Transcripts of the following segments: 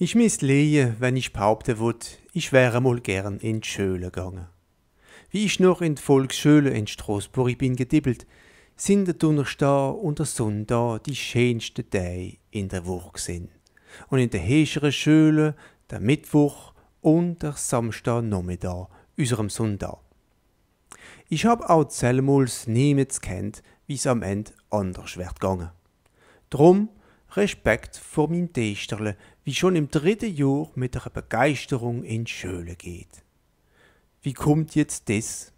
Ich müsst lehe, wenn ich behaupten würd, ich wäre mal gern in die Schule gegangen. Wie ich noch in die Volksschule in Straßburg bin gedibbelt, sind der Donnerstag und der Sonntag die schönsten Tage in der Woche sind. Und in der hescheren Schule der Mittwoch und der Samstag Nachmittag, unserem Sonntag. Ich hab auch zelmals niemals kennt, wie es am Ende anders wird gegangen. Drum Respekt vor meinem Teisterle, die schon im dritten Jahr mit einer Begeisterung in die Schule geht. Wie kommt jetzt das?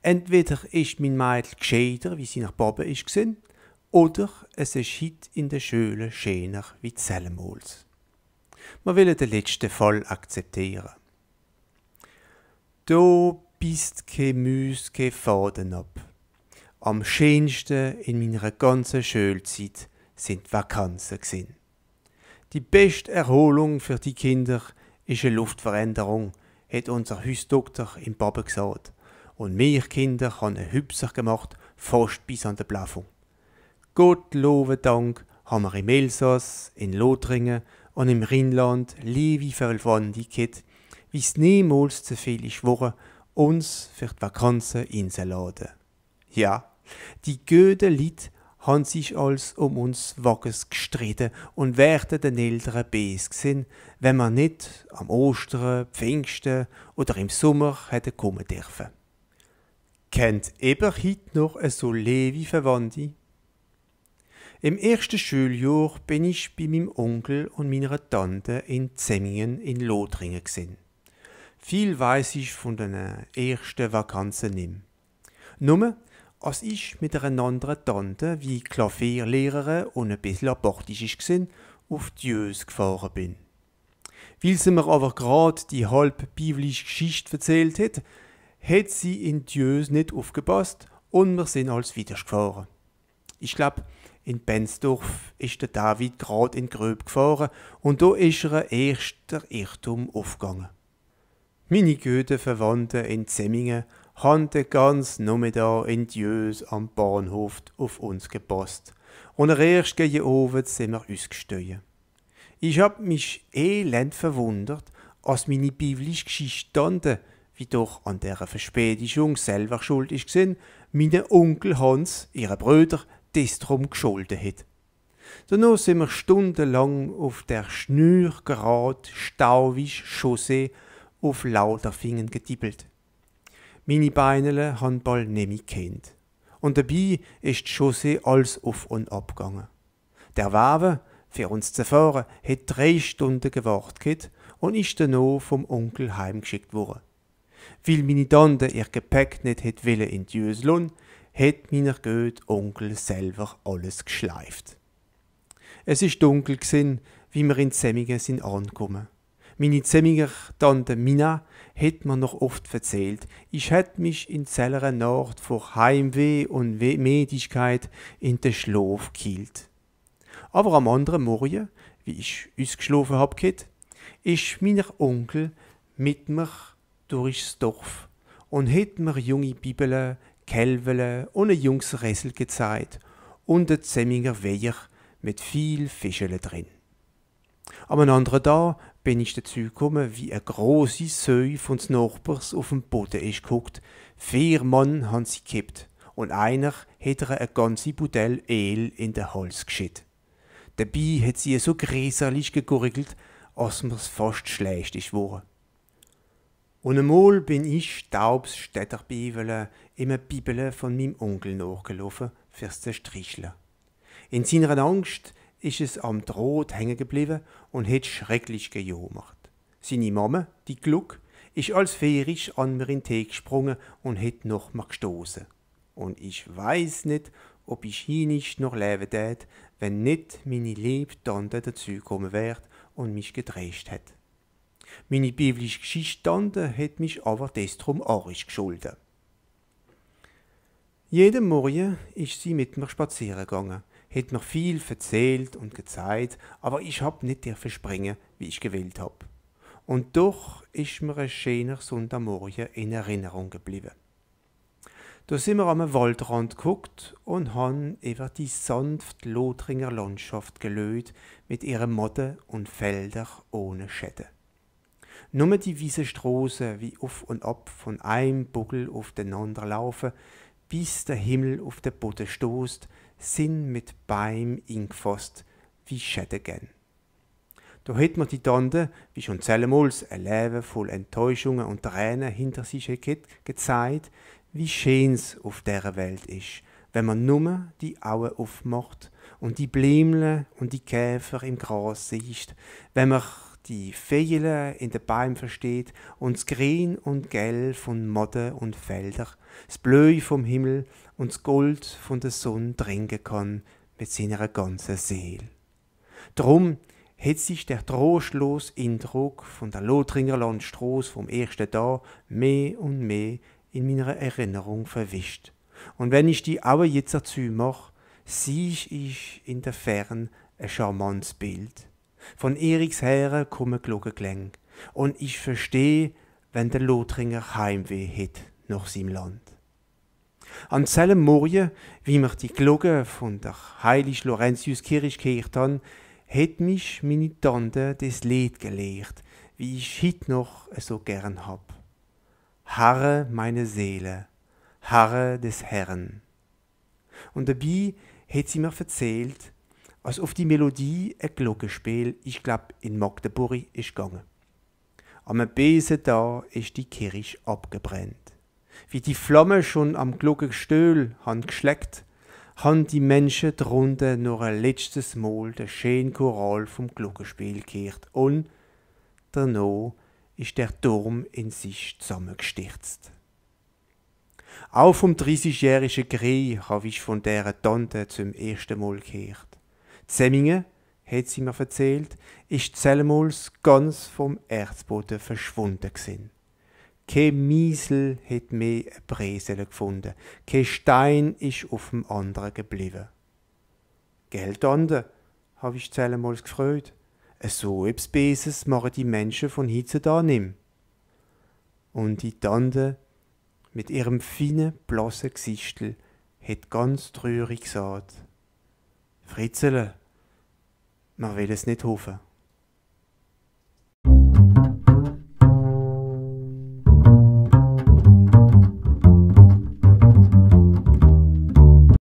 Entweder ist mein Mädel gescheiter, wie sie nach Bobe ist gesehen, oder es ist heute in der Schule schöner wie zellemals. Man will den letzten Fall akzeptieren. Du bist kein Müs, kein Faden ab. Am schönsten in meiner ganzen Schulzeit sind Vakanzen gewesen. Die beste Erholung für die Kinder ist eine Luftveränderung, hat unser Hausdoktor im Baben gesagt. Und mir Kinder haben einen Hübser gemacht, fast bis an den Plafond. Gott lobe Dank haben wir im Elsass, in Lothringen und im Rheinland liebe Verwandtheit, wie es niemals zu viel ist worden, uns für die Vakanzen einzuladen. Ja, die Göden Leute haben sich als um uns Wagens gestritten und werden den Eltern bes gesehen, wenn man nicht am Ostern, Pfingsten oder im Sommer hätte kommen dürfen. Kennt eber heute noch so levi Verwandte? Im ersten Schuljahr bin ich bei meinem Onkel und meiner Tante in Zemmingen in Lothringen gesehen. Viel weiß ich von den ersten Vakanzen nicht. Nur, als ich mit einer anderen Tante, wie Klavierlehrerin und ein bisschen abortisch war, auf die Jös gefahren bin. Weil sie mir aber gerade die halb biblische Geschichte erzählt hat, hat sie in die Jös nicht aufgepasst und wir sind als wieder gefahren. Ich glaube, in Bensdorf ist der David gerade in Gröb gefahren und da ist er erst der Irrtum aufgegangen. Meine Göden Verwandten in Zemmingen haben ganz ganzen Nachmittag in Dieus am Bahnhof auf uns gepasst. Und erst gegen Abend sind wir ausgestiegen. Ich hab mich elend verwundert, als meine biblische Geschichte Tante, wie doch an deren Verspätung selber schuld ich gesehen, meine Onkel Hans, ihre Brüder, das drum geschuldet hat. Danach sind wir stundenlang auf der schnürgerad, stauwisch Chaussee auf Lauterfingen getippelt. Meine Beinele haben bald nicht mehr gekannt. Und dabei ist die Chaussee alles auf und ab gegangen. Der Wabe, für uns zu fahren, hat drei Stunden gewartet und ist dann vom Onkel heimgeschickt worden. Weil meine Tante ihr Gepäck nicht hat in die Jöslun, hat mein Göt Onkel selber alles geschleift. Es ist dunkel gewesen, wie wir in Semmingen sind angekommen. Meine Zemminger Tante Mina hat mir noch oft erzählt, ich hätte mich in Zellerer Nacht vor Heimweh und Müdigkeit in den Schlaf gehielt. Aber am anderen Morgen, wie ich ausgeschlafen habe, ist mein Onkel mit mir durchs Dorf und hat mir junge Bibeln, Kelvele und ein junges Ressel gezeigt und ein Zemminger Weiher mit viel Fischele drin. Am anderen Tag bin ich dazu gekommen, wie eine grosse Säu von des Nachbars auf dem Boden ist geguckt. Vier Mann haben sie gekippt und einer hat ihr ein ganzes Budell El in den Hals geschickt. Dabei hat sie so gräserlich gegurgelt, als mir's fast schlecht ist worden. Und einmal bin ich taubs Städterbibele immer Bibel von meinem Onkel nachgelaufen fürs Zerstricheln. In seiner Angst ist es am Draht hängen geblieben und hat schrecklich gejammert. Seine Mama, die Gluck, ist als fährisch an mir in den Tee gesprungen und hat noch mal gestoßen. Und ich weiß nicht, ob ich hier nicht noch leben tät, wenn nicht meine liebe Tante dazugekommen wäre und mich gedreht hätte. Meine biblische Geschichte-Tante hat mich aber destrum arisch geschuldet. Jeden Morgen ist sie mit mir spazieren gegangen hat noch viel erzählt und gezeigt, aber ich hab nicht dürfen springen, wie ich gewählt habe. Und doch ist mir ein schöner Sonntagmorgen in Erinnerung geblieben. Da sind wir am Waldrand geguckt und haben über die sanft Lothringer Landschaft gelöht mit ihren Motten und Feldern ohne Schäden. Nur die wiese Straße wie auf und ab von einem Buckel auf den anderen laufen, bis der Himmel auf den Boden stoßt, sind mit Beim eingefasst wie Schädegen. Da hat man die Tante, wie schon zellemals, ein Leben voll Enttäuschungen und Tränen hinter sich hat, gezeigt, wie schön es auf dieser Welt ist, wenn man nur die Augen aufmacht und die Blümle und die Käfer im Gras sieht, wenn man die Feilen in den Bäumen versteht und das Grün und Gell von Modder und Felder, das Blöi vom Himmel und das Gold von der Sonne trinken kann mit seiner ganzen Seele. Drum hat sich der trostlose Eindruck von der Lothringer Landstraße vom ersten Tag mehr und mehr in meiner Erinnerung verwischt. Und wenn ich die Augen jetzt dazu mache, sehe ich in der Ferne ein charmantes Bild von Eriks Herren kommen Glockenklänge. Und ich verstehe, wenn der Lothringer Heimweh hat nach seinem Land. An selben Morgen, wie mich die Glocke von der heiligen Laurentius Kirche gekehrt haben, hat mich meine Tante das Lied gelehrt, wie ich hit noch so gern hab. Harre meine Seele, harre des Herrn. Und dabei hat sie mir erzählt, als auf die Melodie ein Glockenspiel, ich glaub, in Magdeburg ist gegangen. Am Besen da ist die Kirche abgebrannt. Wie die Flamme schon am Glockenstöhl han geschleckt, han die Menschen drunter nur ein letztes Mal der schönen Choral vom Glockenspiel kehrt und danach ist der Turm in sich zusammengestürzt. Auch vom 30-jährigen Krieg habe ich von der Tante zum ersten Mal gehört. Semmingen, hat sie mir erzählt, ist Selmuls ganz vom Erzboden verschwunden gewesen. Kein Miesel hat mehr eine Bresel gefunden. Kein Stein ist auf dem anderen geblieben. Gell, Tante, habe ich zellemals gefreut. So etwas Beses machen die Menschen von Hitze da nimm. Und die Tante mit ihrem feinen, blassen Gesichtel hat ganz trürig gesagt. Fritzele, man will es nicht hoffen.